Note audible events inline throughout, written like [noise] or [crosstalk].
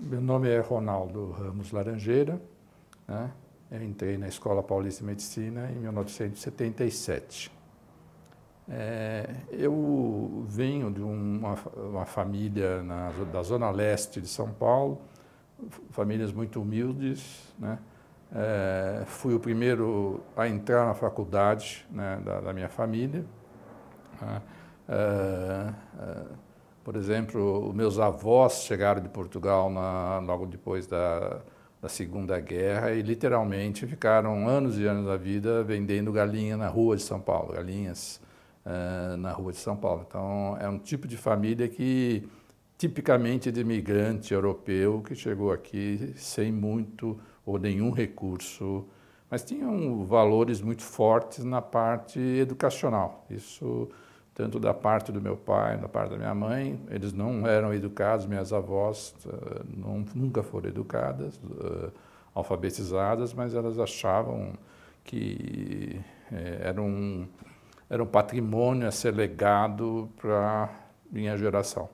Meu nome é Ronaldo Ramos Laranjeira, né? Eu entrei na Escola Paulista de Medicina em 1977. É, eu venho de uma, uma família na, da Zona Leste de São Paulo, famílias muito humildes, né? É, fui o primeiro a entrar na faculdade né, da, da, minha família. Né? É, é por exemplo, meus avós chegaram de Portugal na, logo depois da, da Segunda Guerra e literalmente ficaram anos e anos da vida vendendo galinha na rua de São Paulo, galinhas uh, na rua de São Paulo. Então, é um tipo de família que tipicamente de imigrante europeu que chegou aqui sem muito ou nenhum recurso, mas tinham valores muito fortes na parte educacional. Isso tanto da parte do meu pai, da parte da minha mãe. Eles não eram educados, minhas avós uh, não, nunca foram educadas, uh, alfabetizadas, mas elas achavam que eh, era, um, era um patrimônio a ser legado para minha geração.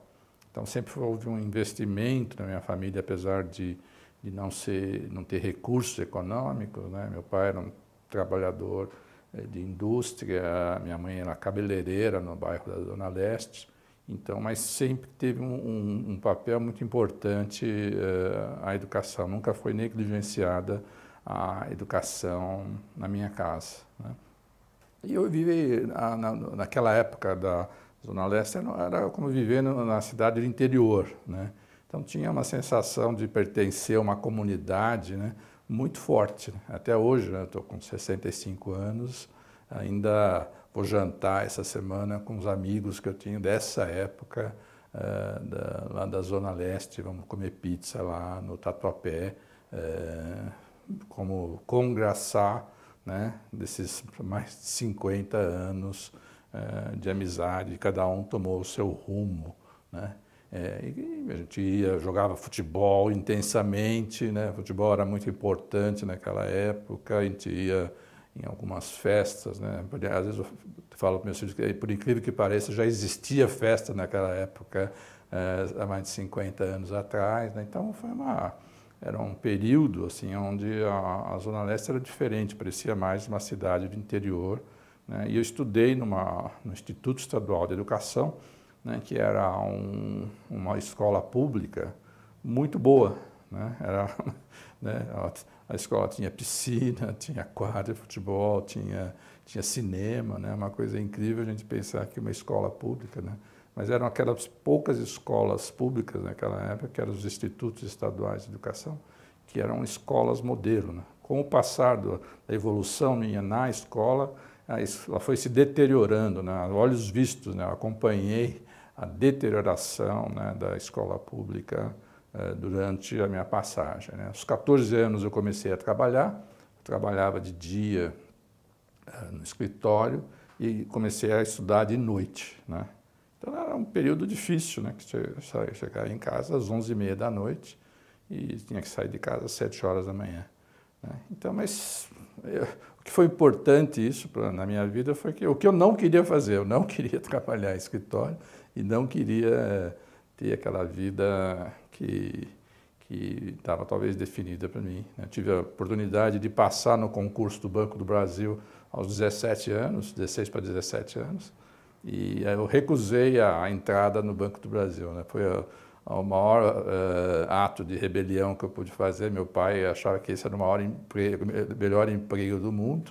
Então sempre houve um investimento na minha família, apesar de, de não ser, não ter recursos econômicos. Né? Meu pai era um trabalhador eh, de indústria, minha mãe era cabeleireira no bairro da Zona Leste, então, mas sempre teve um, um, um papel muito importante uh, a educação, nunca foi negligenciada a educação na minha casa. Né? E eu vivi na, na, naquela época da Zona Leste, era como viver na cidade do interior, né? Então tinha uma sensação de pertencer a uma comunidade, né? muito forte. Né? Até hoje, né? estou com 65 anos, ainda vou jantar essa semana com os amigos que eu tinha dessa época, uh, da, lá da Zona Leste, vamos comer pizza lá no Tatuapé, uh, como congraçar né, desses mais de 50 anos uh, de amizade, cada um tomou o seu rumo, né? É, a gente ia, jogava futebol intensamente, né? Futebol era muito importante naquela época, a gente ia em algumas festas, né? Às vezes eu falo para meus filhos que, por incrível que pareça, já existia festa naquela época, é, há mais de 50 anos atrás, né? Então foi uma era um período assim onde a, a zona leste era diferente, parecia mais uma cidade do interior, né? E eu estudei numa no Instituto Estadual de Educação, né, que era um, uma escola pública muito boa. Né? Era, [laughs] né, a escola tinha piscina, [laughs] tinha quadra de futebol, tinha, tinha cinema, né? uma coisa incrível a gente pensar que uma escola pública, né? mas eram aquelas poucas escolas públicas naquela época, que eram os institutos estaduais de educação, que eram escolas modelo. Né? Com o passar da evolução minha na escola, ela foi se deteriorando, né? olhos vistos, né? Eu acompanhei a deterioração né, da escola pública eh, durante a minha passagem. Né? Aos 14 anos eu comecei a trabalhar, trabalhava de dia eh, no escritório e comecei a estudar de noite. Né? Então era um período difícil, né, que você chegava em casa às 11h30 da noite e tinha que sair de casa às 7 horas da manhã. Né? Então, mas eu, eh, o que foi importante isso pra, na minha vida foi que o que eu não queria fazer, eu não [laughs] queria trabalhar em escritório, e não queria é, ter aquela vida que que estava talvez definida para mim. Né? Eu tive a oportunidade de passar no concurso do Banco do Brasil aos 17 anos, 16 para 17 anos, e eu recusei a, entrada no Banco do Brasil. Né? Foi o maior uh, ato de rebelião que eu pude fazer. Meu pai achava que esse era o maior emprego, melhor emprego do mundo,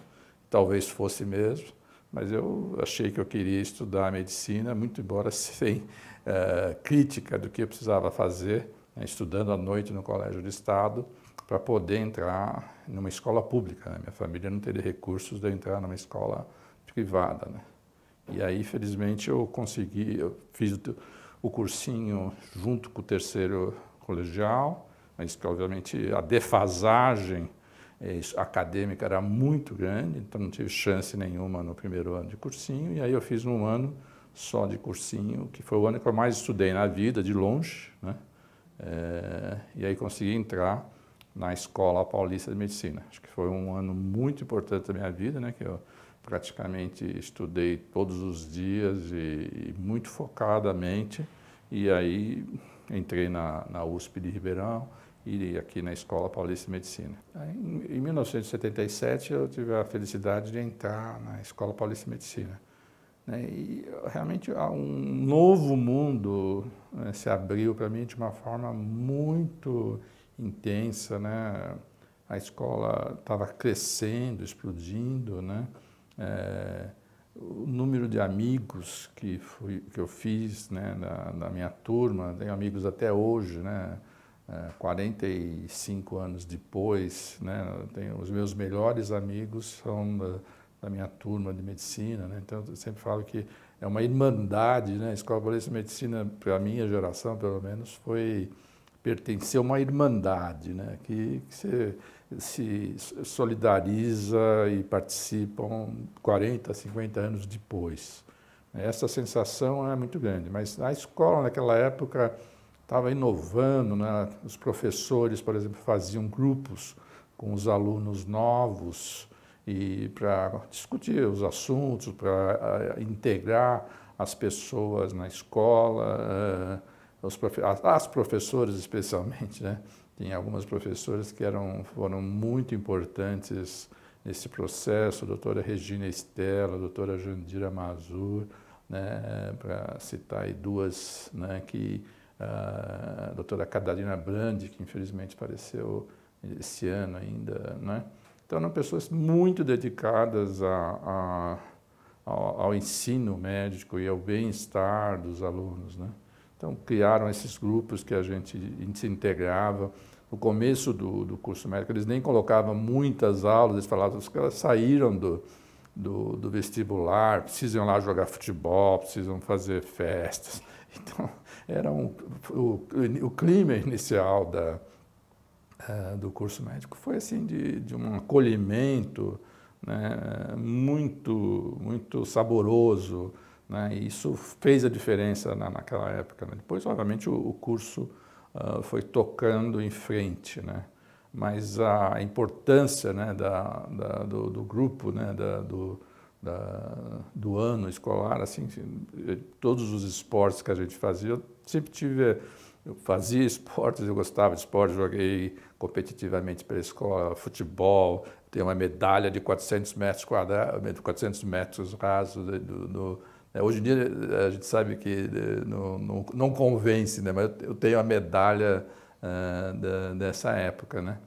talvez fosse mesmo mas eu achei que eu queria estudar medicina, muito embora [laughs] sem uh, crítica do que eu precisava fazer, né, estudando à noite no colégio de Estado, para poder entrar numa escola pública. Né? Minha família não teria recursos de entrar numa escola privada. Né? E aí, felizmente, eu consegui, eu fiz o, o cursinho junto com o terceiro colegial, mas que, obviamente, a defasagem é acadêmica era muito grande, então não tive chance nenhuma no primeiro ano de cursinho, e aí eu fiz um ano só de cursinho, que foi o ano que eu mais estudei na vida, de longe, né? É, e aí consegui entrar na Escola Paulista de Medicina. Acho que foi um ano muito importante da minha vida, né? Que eu praticamente estudei todos os dias e, e muito focadamente, e aí entrei na, na USP de Ribeirão, e aqui na Escola Paulista de Medicina. Em, em 1977 eu tive a felicidade de entrar na Escola Paulista de Medicina. Né? E realmente um novo mundo né, se abriu para mim de uma forma muito intensa, né? A escola estava crescendo, explodindo, né? É, o número de amigos que, fui, que eu fiz né, na, na minha turma, tenho amigos até hoje, né? é, eh, 45 anos depois, né, tenho, os meus melhores amigos são da, da minha turma de medicina, né, então eu sempre falo que é uma irmandade, né, a Escola Polícia de Medicina, para a minha geração pelo menos, foi pertencer a uma irmandade, né, que, que se solidariza e participam 40, 50 anos depois. Essa sensação é muito grande, mas a escola naquela época estava inovando, né? os professores, por exemplo, faziam grupos com os alunos novos e para discutir os assuntos, para eh, integrar as pessoas na escola, eh, os profe as professoras especialmente, né? Tem algumas professoras que eram, foram muito importantes nesse processo, a doutora Regina Estela, a doutora Jandira Mazur, né? para citar aí duas né, que a ah, doutora Catarina Brandi, que infelizmente faleceu esse ano ainda, né? Então, eram pessoas muito dedicadas a, a, ao, ao, ensino médico e ao bem-estar dos alunos, né? Então, criaram esses grupos que a gente, a gente se integrava. No começo do, do, curso médico, eles nem colocavam muitas aulas, eles falavam que elas saíram do, do, do vestibular, precisam lá jogar futebol, precisam fazer festas. [laughs] Então, era um, o, o clima inicial da, é, do curso médico foi assim de, de um acolhimento né, muito, muito saboroso. Né, e isso fez a diferença na, naquela época. Né. Depois, obviamente, o, o curso uh, foi tocando em frente, né? mas a importância né, da, da do, do, grupo, né, da, do, da, do ano escolar, assim, todos os esportes que a gente fazia, eu sempre tive, eu fazia esportes, eu gostava de esporte, joguei competitivamente pela escola, futebol, tem uma medalha de 400 metros quadrados, 400 metros rasos do, do né, Hoje em dia eh, a gente sabe que eh, não, não convence, né? mas eu tenho a medalha ah, da, dessa época. Né?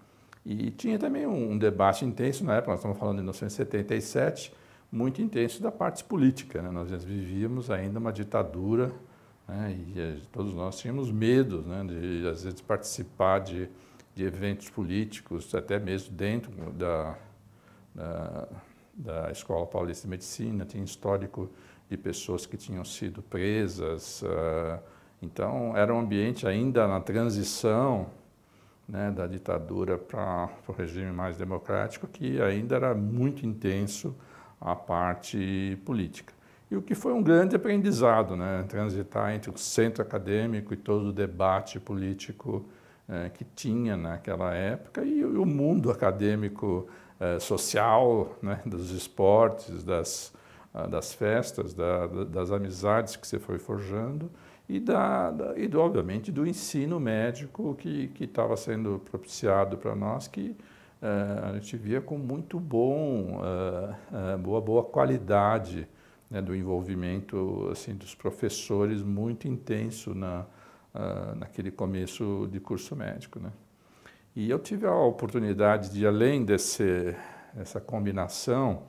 E tinha também um debate intenso na época, nós estamos falando de 1977, muito intenso da parte política. Né? Nós vivíamos ainda uma ditadura né? e eh, todos nós tínhamos medo né? de, às vezes, participar de, de eventos políticos, até mesmo dentro da, da, da, Escola Paulista de Medicina. Tinha histórico de pessoas que tinham sido presas. Ah, então, era um ambiente ainda na transição né, da ditadura para o regime mais democrático que ainda era muito intenso a parte política. E o que foi um grande aprendizado, né? transitar entre o centro acadêmico e todo o debate político eh, que tinha naquela época e o mundo acadêmico eh, social, né? dos esportes, das, ah, das festas, da, das amizades que você foi forjando e, da, da e do, obviamente, do ensino médico que estava sendo propiciado para nós, que eh, a gente via com muito bom, eh, eh, boa, boa qualidade né, do envolvimento assim dos professores muito intenso na, naquele começo de curso médico, né? E eu tive a oportunidade de além desse essa combinação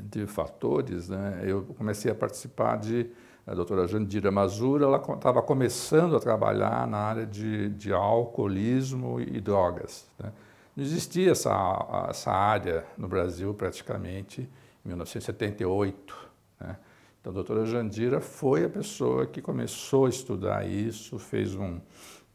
de fatores, né, eu comecei a participar de a doutora Jandira Mazura, ela estava começando a trabalhar na área de, de alcoolismo e drogas. Né? Não existia essa, essa área no Brasil praticamente em 1978. Né? Então, a doutora Jandira foi a pessoa que começou a estudar isso, fez um,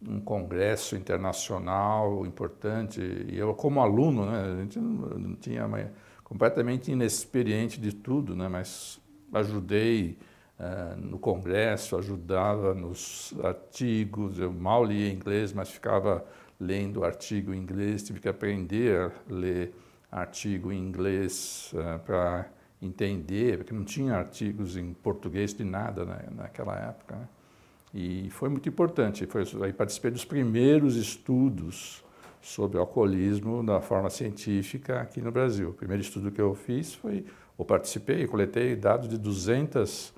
um congresso internacional importante. E eu, como aluno, né, a gente não, não tinha mais completamente inexperiente de tudo, né, mas ajudei uh, no congresso, ajudava nos artigos. Eu mal lia inglês, mas ficava lendo artigo em inglês, tive que aprender a ler artigo em inglês uh, eh, para entender, porque não tinha artigos em português de nada né, naquela época. Né? E foi muito importante. Foi, aí participei dos primeiros estudos sobre alcoolismo da forma científica aqui no Brasil. O primeiro estudo que eu fiz foi, ou participei, coletei dados de 200 uh,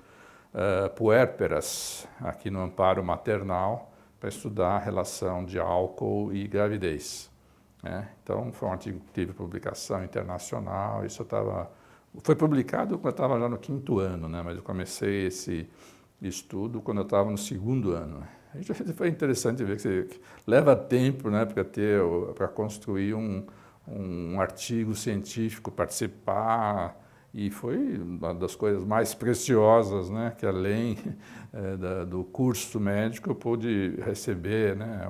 eh, puérperas aqui no amparo maternal, para estudar a relação de álcool e gravidez. Né? Então, foi um artigo que teve publicação internacional, isso estava... Foi publicado quando eu estava já no quinto ano, né? mas eu comecei esse estudo quando eu estava no segundo ano. Né? Foi interessante ver que, você, leva tempo né, para construir um, um artigo científico, participar, e foi uma das coisas mais preciosas, né, que além é, [laughs] da, do curso médico eu pude receber, né,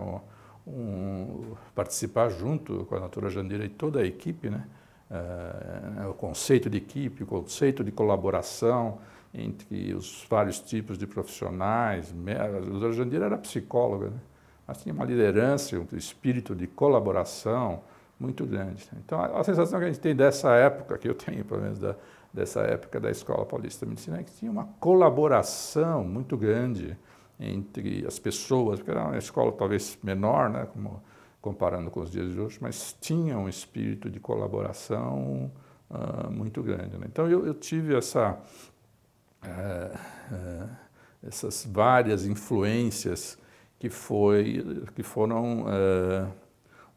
um, um, participar junto com a Natura Jandira e toda a equipe, né, é, o conceito de equipe, o conceito de colaboração entre os vários tipos de profissionais. A Natura Jandira era psicóloga, né, mas tinha uma liderança, um espírito de colaboração, muito grande. Né? Então, a, a, sensação que a gente tem dessa época, que eu tenho, pelo menos, da, dessa época da Escola Paulista de Medicina, é que tinha uma colaboração muito grande entre as pessoas, porque era uma escola talvez menor, né, como, comparando com os dias de hoje, mas tinha um espírito de colaboração uh, muito grande. Né? Então, eu, eu, tive essa... Uh, uh, essas várias influências que, foi, que foram uh,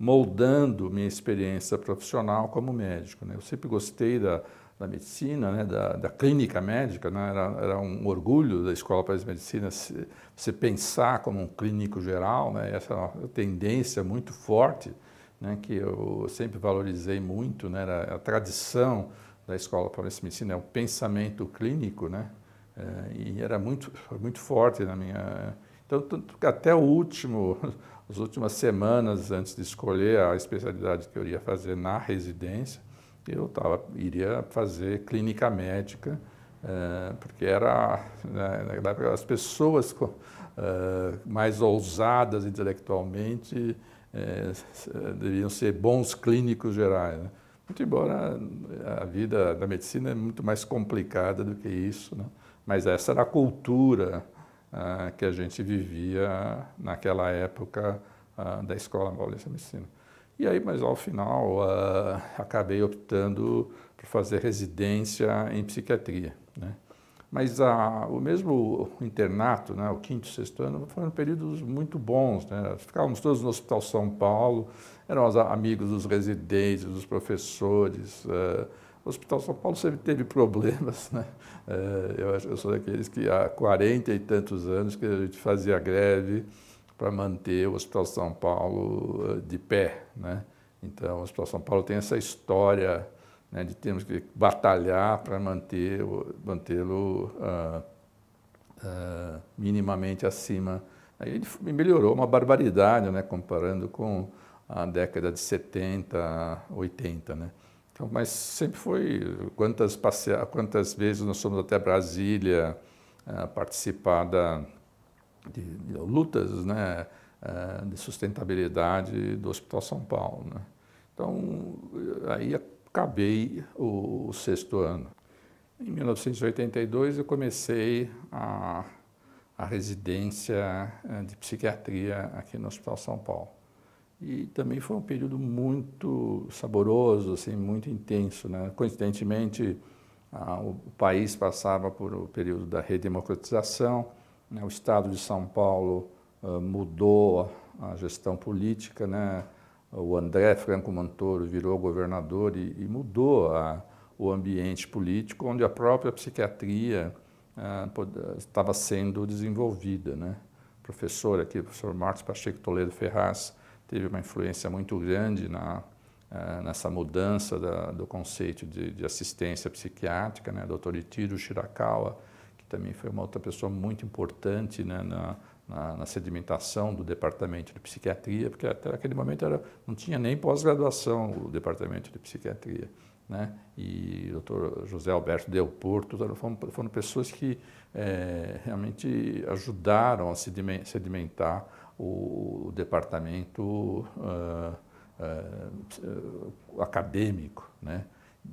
moldando minha experiência profissional como médico. Né? Eu sempre gostei da, da medicina, né? da, da, clínica médica, né? era, era, um orgulho da Escola para de Medicina se, se, pensar como um clínico geral, né? essa é tendência muito forte né? que eu sempre valorizei muito, né? era a tradição da Escola para de Medicina, é o pensamento clínico, é, e era muito, muito forte na minha... Então, até o último as últimas semanas antes de escolher a especialidade que eu iria fazer na residência, eu tava, iria fazer clínica médica, eh, porque era, né, na as pessoas com, eh, mais ousadas intelectualmente eh, deviam ser bons clínicos gerais. Né? Muito embora a vida da medicina é muito mais complicada do que isso, né? mas essa era a cultura ah, que a gente vivia naquela época ah, da escola paulista de medicina. E aí, mas ao final, ah, acabei optando por fazer residência em psiquiatria, né? Mas a, o mesmo internato, né, o quinto, sexto ano, foram períodos muito bons. Né? Ficávamos todos no Hospital São Paulo, os amigos dos residentes, dos professores, uh, o Hospital São Paulo sempre teve problemas, né? É, eu, eu, sou daqueles que há 40 e tantos anos que a gente fazia greve para manter o Hospital São Paulo eh, de pé, né? Então, o Hospital São Paulo tem essa história né, de termos que batalhar para mantê-lo uh, uh, minimamente acima. Aí ele melhorou uma barbaridade, né? Comparando com a década de 70, 80, né? Então, mas sempre foi, quantas, passe... quantas vezes nós fomos até Brasília uh, participar da, de, de lutas né, uh, de sustentabilidade do Hospital São Paulo. Né? Então, aí acabei o, o sexto ano. Em 1982, eu comecei a, a residência eh, de psiquiatria aqui no Hospital São Paulo. E também foi um período muito saboroso, assim, muito intenso. Né? Coincidentemente, o país passava por o um período da redemocratização, né? o Estado de São Paulo ah, mudou a, a, gestão política, né? o André Franco Montoro virou governador e, e mudou a, o ambiente político, onde a própria psiquiatria ah, estava sendo desenvolvida. Né? O professor aqui, o professor Marcos Pacheco Toledo Ferraz, teve uma influência muito grande na, eh, nessa mudança da, do conceito de, de, assistência psiquiátrica, né? Dr. Itiro Shirakawa, que também foi uma outra pessoa muito importante né? na, na, na, sedimentação do departamento de psiquiatria, porque até aquele momento era, não tinha nem pós-graduação o departamento de psiquiatria. Né? E o Dr. José Alberto Del Porto foram, foram pessoas que é, realmente ajudaram a sedimentar o departamento uh, uh, acadêmico. Né?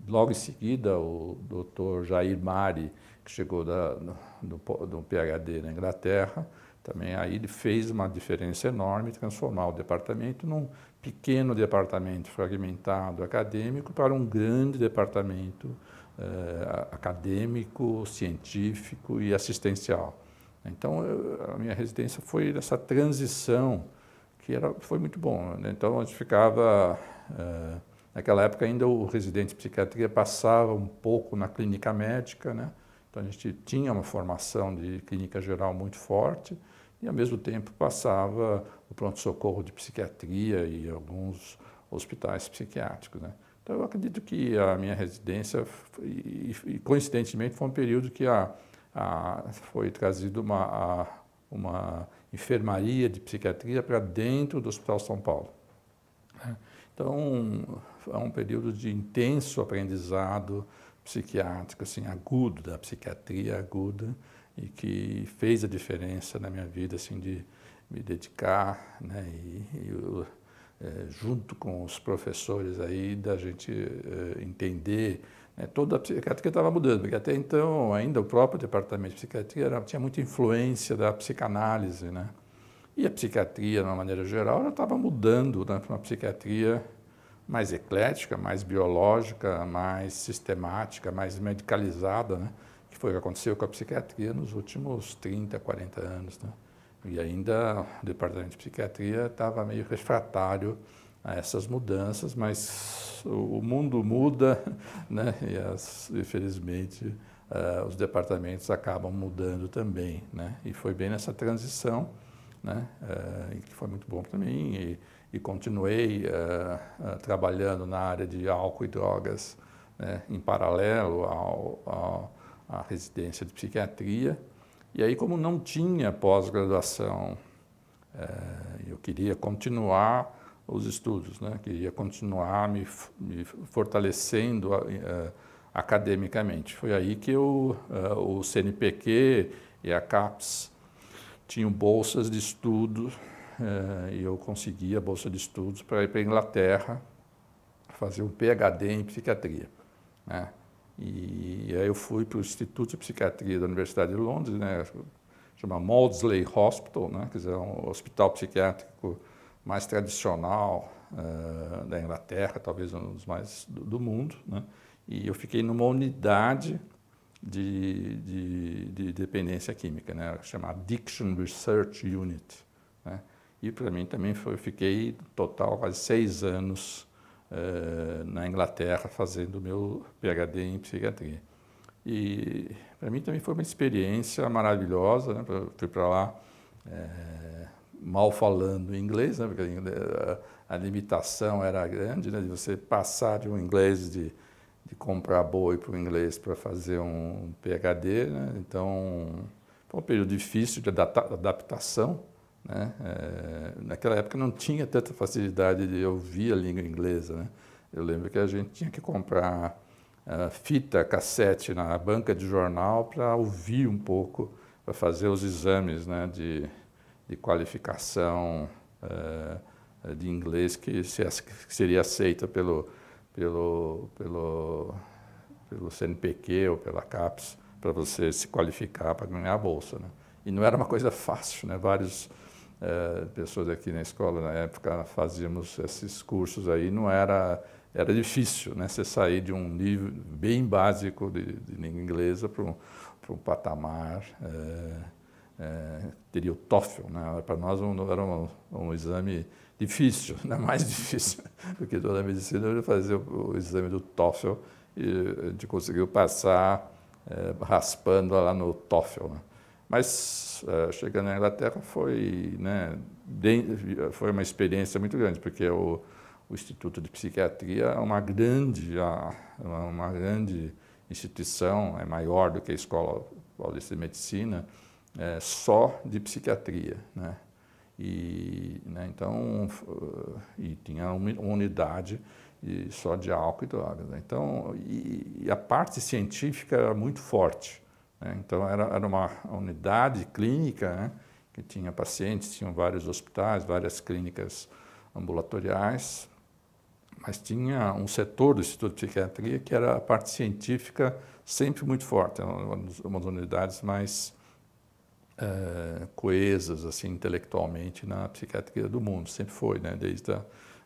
Logo em seguida, o doutor Jair Mari, que chegou da, do, do PHD na Inglaterra, também aí ele fez uma diferença enorme transformar o departamento num pequeno departamento fragmentado acadêmico para um grande departamento eh, acadêmico, científico e assistencial. Então, a minha residência foi dessa transição, que era, foi muito bom. Né? Então, a gente ficava... Eh, naquela época, ainda o residente de psiquiatria passava um pouco na clínica médica, né? Então, a gente tinha uma formação de clínica geral muito forte e, ao mesmo tempo, passava o pronto-socorro de psiquiatria e alguns hospitais psiquiátricos, né? Então, eu acredito que a minha residência, e, e coincidentemente, foi um período que a a, foi trazido uma, a, uma enfermaria de psiquiatria para dentro do Hospital São Paulo. Né? Então, é um período de intenso aprendizado psiquiátrico, assim, agudo, da psiquiatria aguda, e que fez a diferença na minha vida, assim, de me dedicar, né, e, e eu, eh, é, junto com os professores aí, da gente é, entender é, toda a psiquiatria estava mudando, porque até então ainda o próprio departamento de psiquiatria era, tinha muita influência da psicanálise, né? E a psiquiatria, de uma maneira geral, estava mudando né, para uma psiquiatria mais eclética, mais biológica, mais sistemática, mais medicalizada, né? que foi o que aconteceu com a psiquiatria nos últimos 30, 40 anos. Né? E ainda o departamento de psiquiatria estava meio refratário a essas mudanças, mas o mundo muda, [laughs] né? e as, infelizmente uh, os departamentos acabam mudando também. Né? E foi bem nessa transição, né? Uh, que foi muito bom para mim, e, e continuei uh, trabalhando na área de álcool e drogas né? em paralelo ao, ao, à residência de psiquiatria. E aí, como não tinha pós-graduação, eu queria continuar os estudos, né? que ia continuar me, me fortalecendo uh, academicamente. Foi aí que eu, uh, o CNPq e a CAPES tinham bolsas de estudo uh, e eu consegui a bolsa de estudos para ir para a Inglaterra fazer um PhD em psiquiatria. Né? E, e aí eu fui para o Instituto de Psiquiatria da Universidade de Londres, né? chama Maudsley Hospital, né? que é um hospital psiquiátrico mais tradicional uh, da Inglaterra, talvez um dos mais do, do mundo, né? e eu fiquei numa unidade de, de, de dependência química, né? chamada Addiction Research Unit. Né? E para mim também foi, eu fiquei total quase seis anos uh, na Inglaterra fazendo meu PhD em psiquiatria. E para mim também foi uma experiência maravilhosa, né? fui para lá. Eh, mal falando inglês, né, porque a, limitação era grande, né, de você passar de um inglês de, de comprar boi para o inglês para fazer um PHD. Né, então, foi um período difícil de adaptação. Né, é, naquela época não tinha tanta facilidade de ouvir a língua inglesa. Né. Eu lembro que a gente tinha que comprar uh, fita, cassete na banca de jornal para ouvir um pouco, para fazer os exames né, de de qualificação é, de inglês que, seria aceita pelo, pelo, pelo, pelo CNPq ou pela CAPES para você se qualificar para ganhar a bolsa. Né? E não era uma coisa fácil, né? Várias é, eh, pessoas aqui na escola, na época, fazíamos esses cursos aí, não era... Era difícil, né? Você sair de um nível bem básico de, de língua inglesa para um, para um patamar é, é, teria o TOEFL. Né? Para nós um, era um, um, exame difícil, né? [laughs] mais difícil do que toda a medicina. fazia o, o exame do TOEFL e a gente conseguiu passar é, raspando lá no TOEFL. Né? Mas é, chegando na Inglaterra foi, né, de, foi uma experiência muito grande, porque o, o Instituto de Psiquiatria é uma grande, é uma grande instituição, é maior do que a Escola Paulista de Medicina, é, só de psiquiatria, né? E, né, então, e tinha uma unidade só de álcool e drogas. Né? Então, e, e, a parte científica era muito forte. Né? Então, era, era uma unidade clínica né, que tinha pacientes, tinham vários hospitais, várias clínicas ambulatoriais, mas tinha um setor do Instituto de Psiquiatria que era a parte científica sempre muito forte, uma das unidades mais é, coesas assim intelectualmente na psiquiatria do mundo sempre foi né desde a,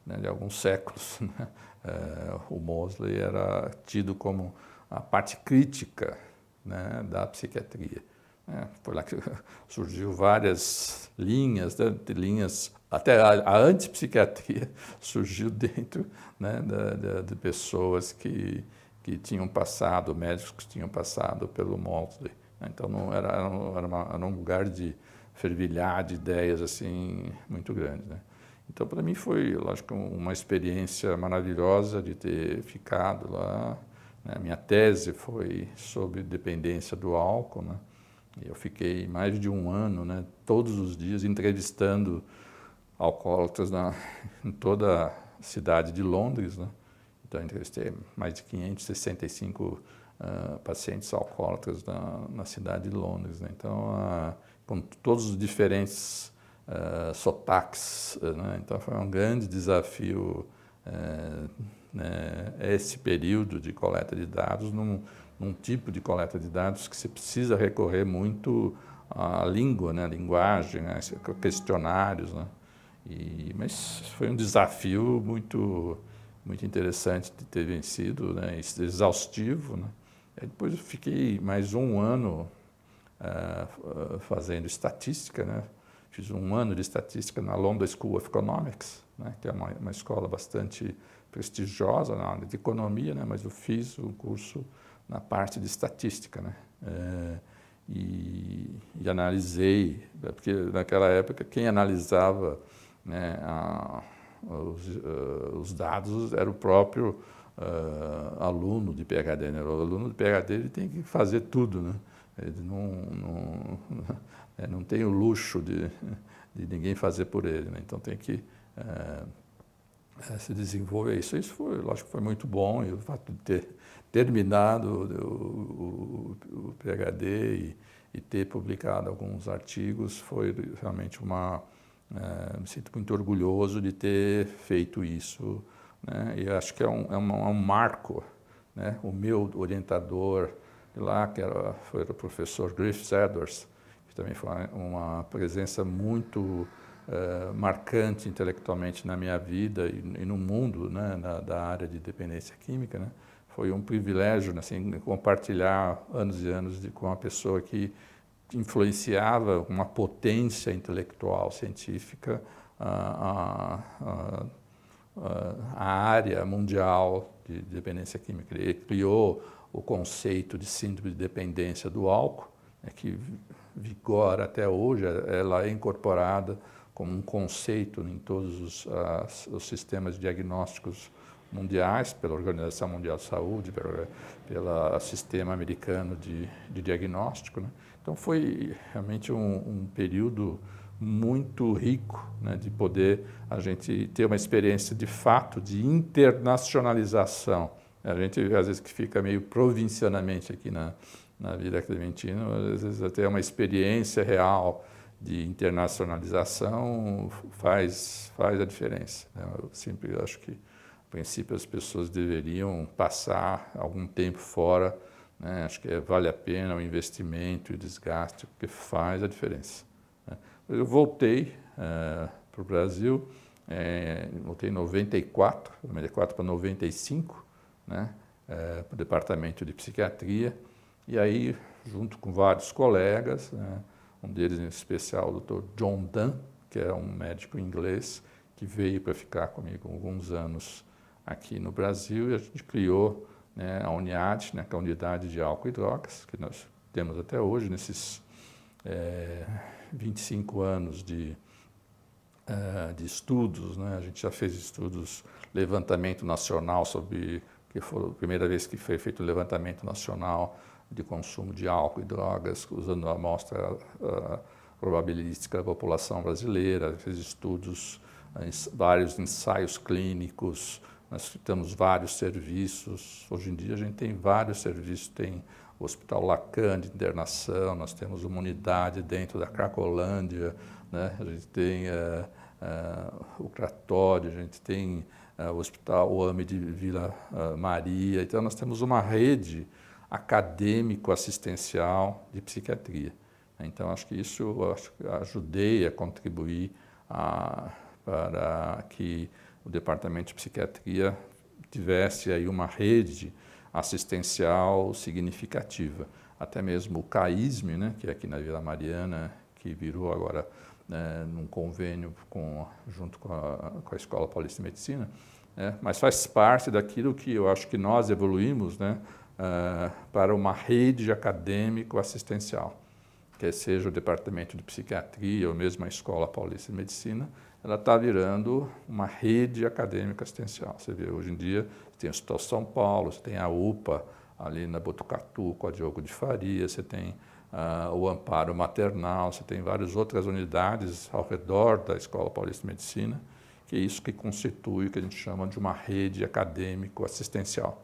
né, de alguns séculos [laughs] né? é, o Mosley era tido como a parte crítica né, da psiquiatria é, foi lá que [laughs] surgiu várias linhas né, linhas até a, a antipsiquiatria [laughs] surgiu dentro né, da, da, de pessoas que que tinham passado médicos que tinham passado pelo Mosley né? Então, não era, era, uma, era um lugar de fervilhar de ideias assim muito grande, né? Então, para mim foi, lógico, uma experiência maravilhosa de ter ficado lá. Né? A Minha tese foi sobre dependência do álcool, né? Eu fiquei mais de um ano, né? Todos os dias entrevistando alcoólatras na, [laughs] em toda a cidade de Londres, né? Então, entrevistei mais de 565 ah, pacientes alcoólatras na, na, cidade de Londres. Né? Então, uh, com todos os diferentes uh, sotaques, ah, né? então foi um grande desafio eh, né? esse período de coleta de dados num, num tipo de coleta de dados que você precisa recorrer muito à língua, né, linguagem, né, questionários, né. E, mas foi um desafio muito, muito interessante de ter vencido, né, exaustivo, né. Aí depois eu fiquei mais um ano uh, fazendo estatística, né? Fiz um ano de estatística na London School of Economics, né? que é uma, uma escola bastante prestigiosa na né? área de economia, né? mas eu fiz um curso na parte de estatística. Né? Eh, e, e, analisei, né? porque naquela época quem analisava né, a, os, uh, os, dados era o próprio uh, aluno de PHD, né? O aluno de PHD ele tem que fazer tudo, né? Ele não, não, [laughs] é, não tem o luxo de, de ninguém fazer por ele, né? Então tem que eh, eh, se desenvolver isso. Isso foi, lógico, foi muito bom e o fato de ter terminado o, o, o PhD e, e, ter publicado alguns artigos foi realmente uma é, me sinto muito orgulhoso de ter feito isso né? E acho que é um, é um, é um marco. Né? O meu orientador lá, que era, foi o professor Griffith Edwards, que também foi uma presença muito uh, marcante intelectualmente na minha vida e, e no mundo né? Na, da área de dependência química, né? foi um privilégio né? assim, compartilhar anos e anos de, com uma pessoa que influenciava uma potência intelectual, científica, uh, uh, ah, a área mundial de dependência química. Ele criou o conceito de síndrome de dependência do álcool, né, que vigora até hoje, ela é incorporada como um conceito em todos os, as, os sistemas diagnósticos mundiais, pela Organização Mundial de Saúde, pelo Sistema Americano de, de Diagnóstico. Né? Então, foi realmente um, um período muito rico né, de poder a gente ter uma experiência de fato de internacionalização. A gente, às vezes, que fica meio provincianamente aqui na, na vida clementina, às vezes até uma experiência real de internacionalização faz, faz a diferença. Né? Eu sempre acho que, a princípio, as pessoas deveriam passar algum tempo fora. Né? Acho que vale a pena o investimento e o desgaste, porque faz a diferença. Né? Eu voltei é, eh, para o Brasil, é, voltei em 94, 94 para 95, né, é, eh, para o departamento de psiquiatria, e aí, junto com vários colegas, né, um deles em especial o Dr. John Dunn, que é um médico inglês que veio para ficar comigo alguns anos aqui no Brasil, e a gente criou né, a UNIAD, né, que é a Unidade de Álcool e Drogas, que nós temos até hoje nesses... É, 25 anos de, uh, de estudos, né? a gente já fez estudos, levantamento nacional sobre, que foi a primeira vez que foi feito o levantamento nacional de consumo de álcool e drogas, usando a amostra uh, probabilística da população brasileira, fez estudos, eh, vários ensaios clínicos, nós temos vários serviços, hoje em dia a gente tem vários serviços, tem o Hospital Lacan de internação, nós temos uma unidade dentro da Cracolândia, né? a gente tem uh, uh, o Cratório, a gente tem uh, o Hospital OAMI de Vila Maria. Então, nós temos uma rede acadêmico-assistencial de psiquiatria. Então, acho que isso acho, ajudei a contribuir a, ah, para que o departamento de psiquiatria tivesse aí uma rede assistencial significativa. Até mesmo o CAISME, né, que é aqui na Vila Mariana, que virou agora né, num convênio com, junto com a, com a Escola Paulista de Medicina, né, mas faz parte daquilo que eu acho que nós evoluímos né, uh, para uma rede acadêmico-assistencial, que seja o Departamento de Psiquiatria ou mesmo a Escola Paulista de Medicina, ela está virando uma rede acadêmica assistencial. Você vê, hoje em dia, tem o Hospital São Paulo, você tem a UPA ali na Botucatu, com a Diogo de Faria, você tem ah, o Amparo Maternal, você tem várias outras unidades ao redor da Escola Paulista de Medicina, que é isso que constitui o que a gente chama de uma rede acadêmico-assistencial.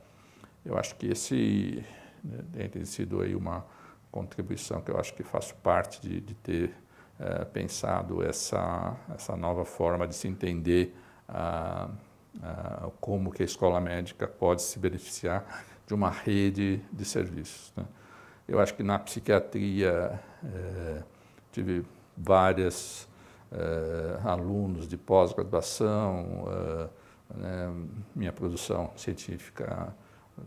Eu acho que esse né, tem sido aí uma contribuição que eu acho que faço parte de, de ter é, pensado essa, essa nova forma de se entender ah, ah, como que a escola médica pode se beneficiar de uma rede de serviços. Né? Eu acho que na psiquiatria eh, tive várias eh, alunos de pós-graduação, né? minha produção científica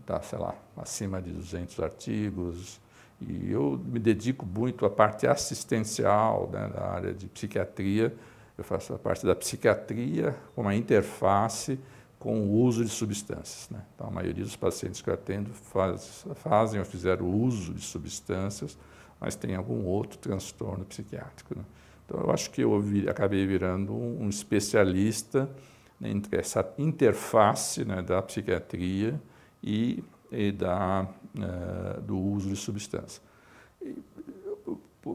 está, sei lá, acima de 200 artigos, e eu me dedico muito à parte assistencial né, da área de psiquiatria. Eu faço a parte da psiquiatria com a interface com o uso de substâncias. Né? Então, a maioria dos pacientes que eu atendo faz, fazem ou fizeram uso de substâncias, mas tem algum outro transtorno psiquiátrico. Né? Então, eu acho que eu acabei virando um especialista entre essa interface né, da psiquiatria e e da, é, do uso de substância.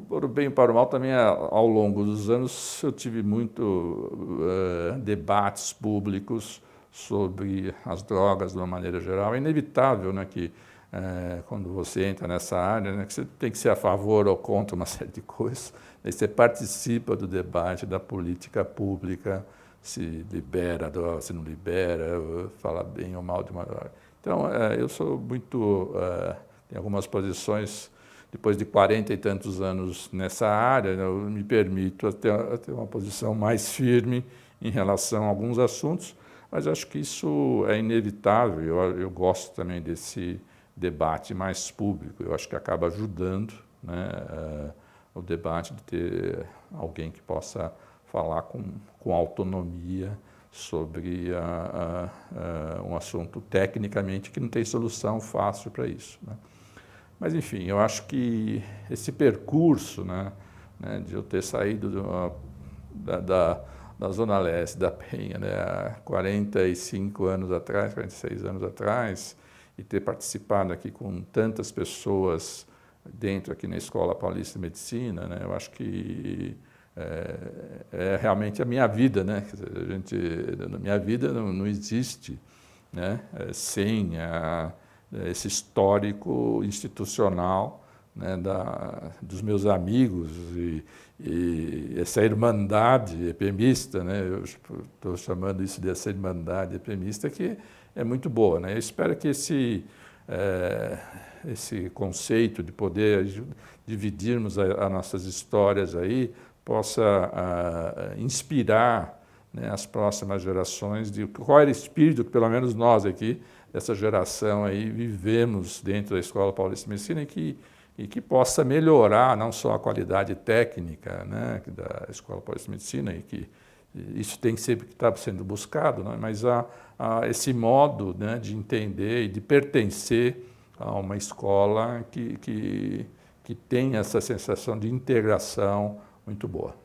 por o bem e para o mal, também eh, ao longo dos anos eu tive muito é, debates públicos sobre as drogas de uma maneira geral. É inevitável né, que, é, quando você entra nessa área, né, que você tem que ser a favor ou contra uma [laughs] série de coisas. Aí né, você participa do debate da política pública, se libera droga, se não libera, fala bem ou mal de uma droga. Então, é, eu sou muito. É, em algumas posições, depois de 40 e tantos anos nessa área, eu me permito até ter uma posição mais firme em relação a alguns assuntos, mas acho que isso é inevitável. Eu, eu gosto também desse debate mais público, eu acho que acaba ajudando né, é, o debate de ter alguém que possa falar com, com autonomia sobre a, a, a, um assunto tecnicamente que não tem solução fácil para isso. Né? Mas, enfim, eu acho que esse percurso né, né de eu ter saído da, da, da, Zona Leste, da Penha, né, há 45 anos atrás, 46 anos atrás, e ter participado aqui com tantas pessoas dentro aqui na Escola Paulista de Medicina, né, eu acho que é, é realmente a minha vida, né? a gente, na minha vida não, não existe né? É, sem a, esse histórico institucional né, da, dos meus amigos e, e essa irmandade epemista, né, eu estou tipo, chamando isso de essa irmandade epemista, que é muito boa. Né? Eu espero que esse, é, esse conceito de poder dividirmos as nossas histórias aí, possa uh, inspirar né, as próximas gerações de qual era o espírito que, pelo menos nós aqui, dessa geração aí, vivemos dentro da Escola Paulista Messina e que, e que possa melhorar não só a qualidade técnica né, da Escola Paulista Medicina e que isso tem sempre que estar tá sendo buscado, né? mas a esse modo né, de entender e de pertencer a uma escola que, que, que tem essa sensação de integração muito boa.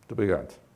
Muito obrigado.